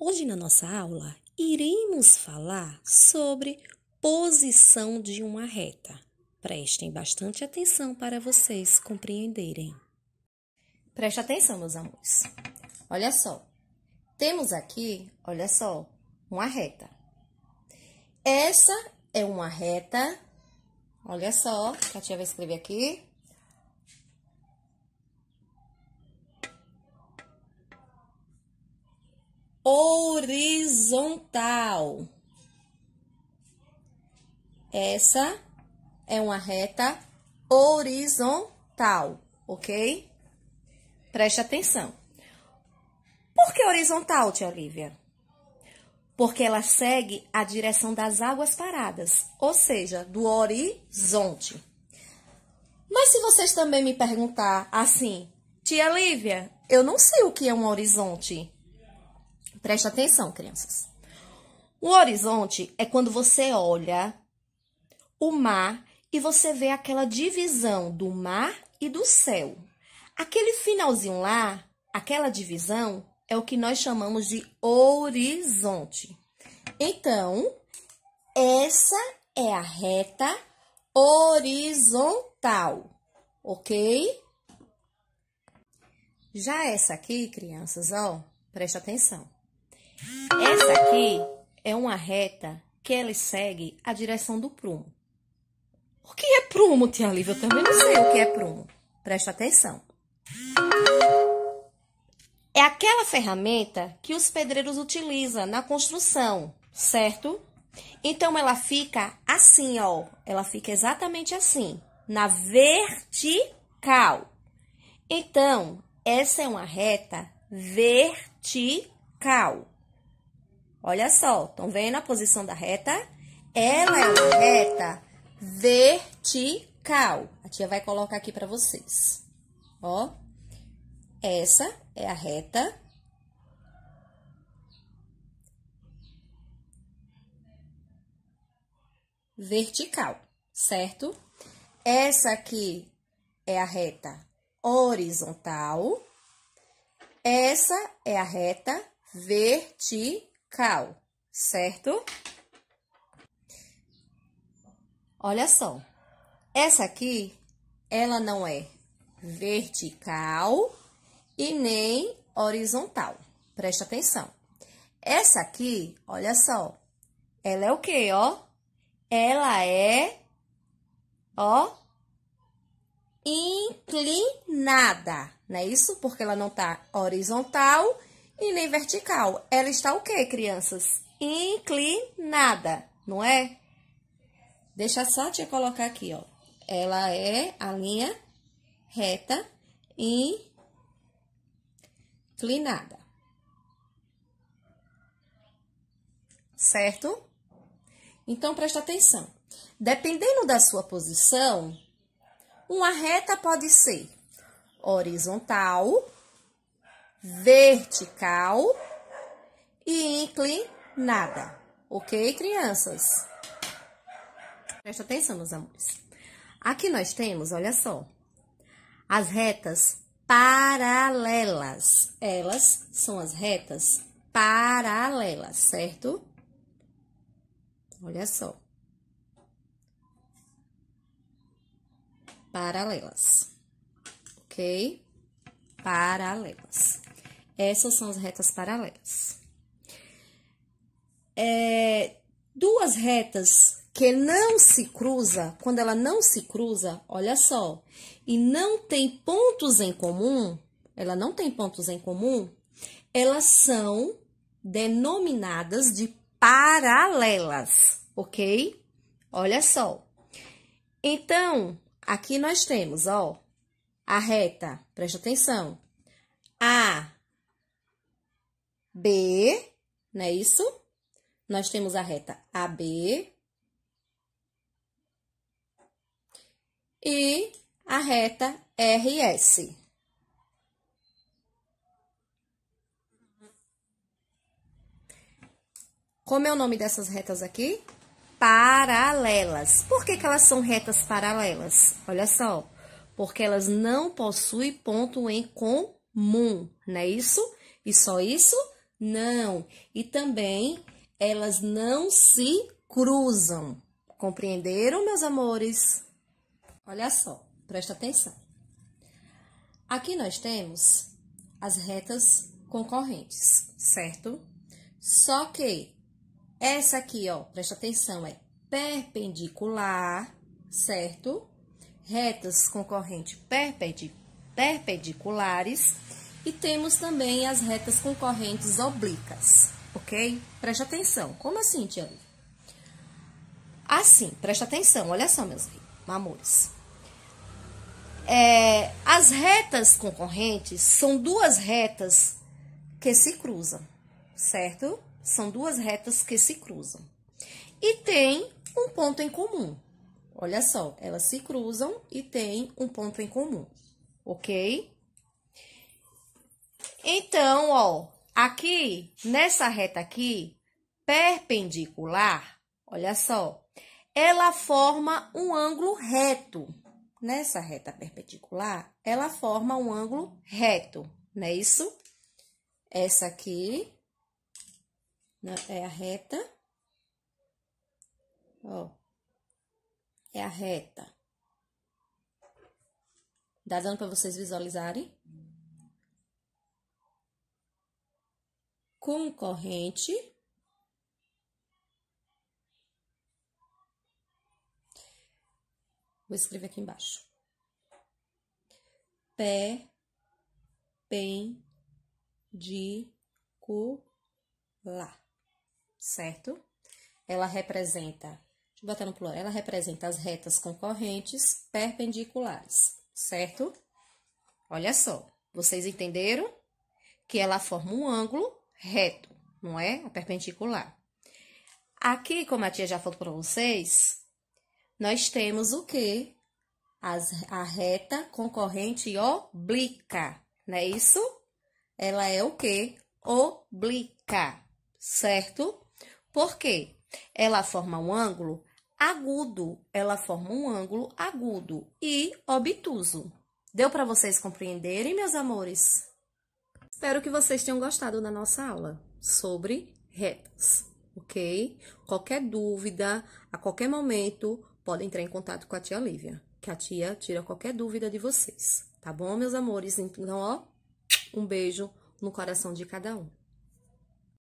Hoje, na nossa aula, iremos falar sobre posição de uma reta. Prestem bastante atenção para vocês compreenderem. Preste atenção, meus amores. Olha só. Temos aqui, olha só, uma reta. Essa é uma reta. Olha só, que a tia vai escrever aqui. horizontal. Essa é uma reta horizontal, ok? Preste atenção. Por que horizontal, tia Olivia? Porque ela segue a direção das águas paradas, ou seja, do horizonte. Mas se vocês também me perguntar assim, tia Lívia, eu não sei o que é um horizonte. Presta atenção, crianças. O horizonte é quando você olha o mar e você vê aquela divisão do mar e do céu. Aquele finalzinho lá, aquela divisão, é o que nós chamamos de horizonte. Então, essa é a reta horizontal, ok? Já essa aqui, crianças, ó, presta atenção. Essa aqui é uma reta que ela segue a direção do prumo. O que é prumo, tia Lívia? Eu também não sei o que é prumo. Presta atenção. É aquela ferramenta que os pedreiros utilizam na construção, certo? Então ela fica assim, ó. Ela fica exatamente assim, na vertical. Então, essa é uma reta vertical. Olha só, estão vendo a posição da reta? Ela é uma reta vertical. A tia vai colocar aqui para vocês. Ó, essa é a reta vertical, certo? Essa aqui é a reta horizontal. Essa é a reta vertical cal, certo? Olha só, essa aqui, ela não é vertical e nem horizontal. Presta atenção. Essa aqui, olha só, ela é o quê, ó? Ela é, ó, inclinada, não é isso? Porque ela não tá horizontal e nem vertical. Ela está o quê, crianças? Inclinada, não é? Deixa só te colocar aqui, ó. Ela é a linha reta inclinada. Certo? Então, presta atenção. Dependendo da sua posição, uma reta pode ser horizontal vertical e inclinada. Ok, crianças? Presta atenção, meus amores. Aqui nós temos, olha só, as retas paralelas. Elas são as retas paralelas, certo? Olha só. Paralelas. Ok? Paralelas. Essas são as retas paralelas. É, duas retas que não se cruza, quando ela não se cruza, olha só, e não tem pontos em comum, ela não tem pontos em comum, elas são denominadas de paralelas, ok? Olha só. Então, aqui nós temos, ó, a reta, preste atenção. A B, não é isso? Nós temos a reta AB e a reta RS. Como é o nome dessas retas aqui? Paralelas. Por que, que elas são retas paralelas? Olha só, porque elas não possuem ponto em comum, não é isso? E só isso não. E também elas não se cruzam. Compreenderam, meus amores? Olha só, presta atenção. Aqui nós temos as retas concorrentes, certo? Só que essa aqui, ó, presta atenção, é perpendicular, certo? Retas concorrentes perpendiculares e temos também as retas concorrentes oblíquas, ok? Preste atenção. Como assim, Tia? Assim, preste atenção. Olha só, meus amores. É, as retas concorrentes são duas retas que se cruzam, certo? São duas retas que se cruzam. E tem um ponto em comum. Olha só, elas se cruzam e tem um ponto em comum, ok? Então, ó, aqui, nessa reta aqui, perpendicular, olha só, ela forma um ângulo reto. Nessa reta perpendicular, ela forma um ângulo reto, não é isso? Essa aqui é a reta. Ó, é a reta. Dá dando para vocês visualizarem? concorrente Vou escrever aqui embaixo. Pé, pen, de, cu, lá. Certo? Ela representa, deixa eu botar no plural, ela representa as retas concorrentes perpendiculares, certo? Olha só, vocês entenderam que ela forma um ângulo reto, não é? A é perpendicular. Aqui, como a tia já falou para vocês, nós temos o quê? As, a reta concorrente oblíqua, não é isso? Ela é o quê? Oblíqua, certo? Por quê? Ela forma um ângulo agudo, ela forma um ângulo agudo e obtuso. Deu para vocês compreenderem, meus amores? Espero que vocês tenham gostado da nossa aula sobre retas, ok? Qualquer dúvida, a qualquer momento, podem entrar em contato com a tia Lívia, que a tia tira qualquer dúvida de vocês, tá bom, meus amores? Então, ó, um beijo no coração de cada um.